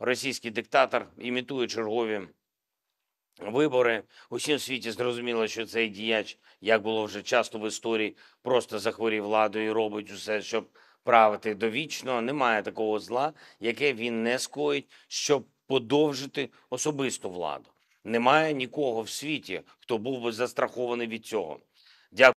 російський диктатор імітує чергові вибори. Усім світі зрозуміло, що цей діяч, як було вже часто в історії, просто захворів владою і робить усе, щоб правити довічно. Немає такого зла, яке він не скоїть, щоб подовжити особисту владу. Немає нікого в світі, хто був би застрахований від цього. Дякую.